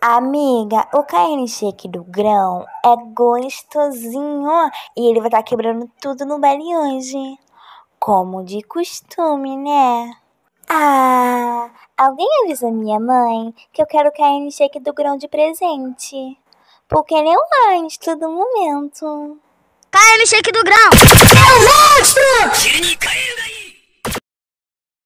Amiga, o KN Shake do grão é gostosinho e ele vai estar tá quebrando tudo no Belly hoje. Como de costume, né? Ah, alguém avisa minha mãe que eu quero KN Shake do grão de presente. Porque ele é um anjo todo momento. KN Shake do grão! É eu vou!